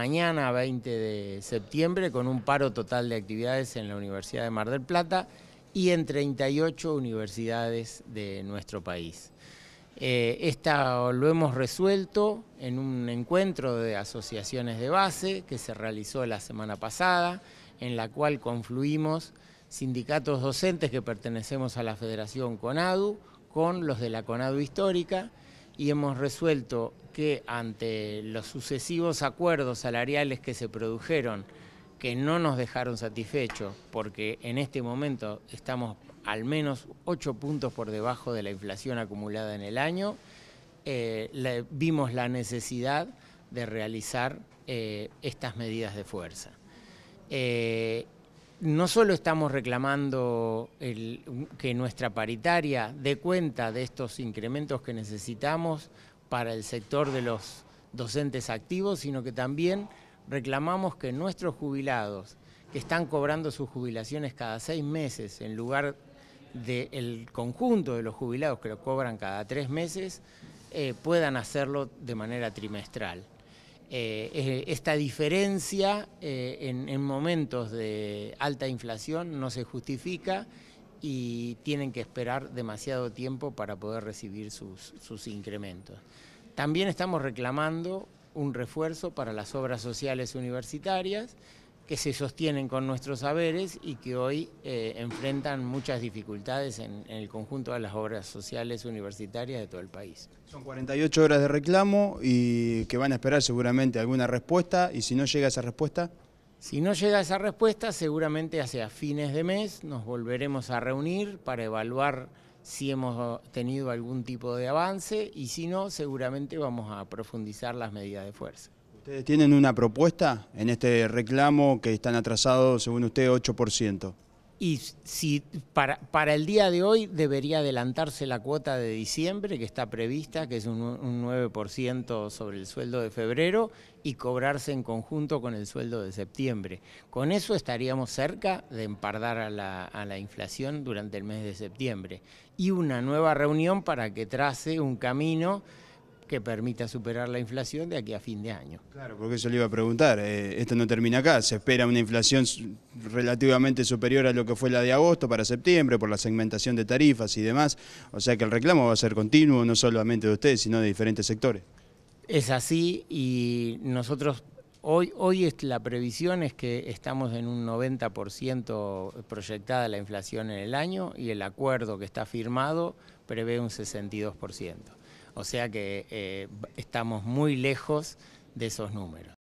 mañana 20 de septiembre con un paro total de actividades en la Universidad de Mar del Plata y en 38 universidades de nuestro país. Eh, esta lo hemos resuelto en un encuentro de asociaciones de base que se realizó la semana pasada, en la cual confluimos sindicatos docentes que pertenecemos a la Federación CONADU con los de la CONADU Histórica y hemos resuelto que ante los sucesivos acuerdos salariales que se produjeron, que no nos dejaron satisfechos, porque en este momento estamos al menos 8 puntos por debajo de la inflación acumulada en el año, eh, vimos la necesidad de realizar eh, estas medidas de fuerza. Eh, no solo estamos reclamando que nuestra paritaria dé cuenta de estos incrementos que necesitamos para el sector de los docentes activos, sino que también reclamamos que nuestros jubilados, que están cobrando sus jubilaciones cada seis meses en lugar del conjunto de los jubilados que lo cobran cada tres meses, eh, puedan hacerlo de manera trimestral. Eh, eh, esta diferencia eh, en, momentos de alta inflación no se justifica y tienen que esperar demasiado tiempo para poder recibir sus incrementos. También estamos reclamando un refuerzo para las obras sociales universitarias, que se sostienen con nuestros saberes y que hoy eh, enfrentan muchas dificultades en, el conjunto de las obras sociales universitarias de todo el país. Son 48 horas de reclamo y que van a esperar seguramente alguna respuesta y si no llega esa respuesta... Si no llega esa respuesta, seguramente hacia fines de mes nos volveremos a reunir para evaluar si hemos tenido algún tipo de avance y si no, seguramente vamos a profundizar las medidas de fuerza. ¿Ustedes tienen una propuesta en este reclamo que están atrasados, según usted, 8%? Y si para, para el día de hoy debería adelantarse la cuota de diciembre que está prevista, que es un, 9% sobre el sueldo de febrero, y cobrarse en conjunto con el sueldo de septiembre. Con eso estaríamos cerca de empardar a la, a la inflación durante el mes de septiembre. Y una nueva reunión para que trace un camino que permita superar la inflación de aquí a fin de año. Claro, porque eso le iba a preguntar, eh, esto no termina acá, se espera una inflación relativamente superior a lo que fue la de agosto para septiembre por la segmentación de tarifas y demás, o sea que el reclamo va a ser continuo, no solamente de ustedes, sino de diferentes sectores. Es así y nosotros Hoy, hoy es, la previsión es que estamos en un 90% proyectada la inflación en el año y el acuerdo que está firmado prevé un 62%. O sea que eh, estamos muy lejos de esos números.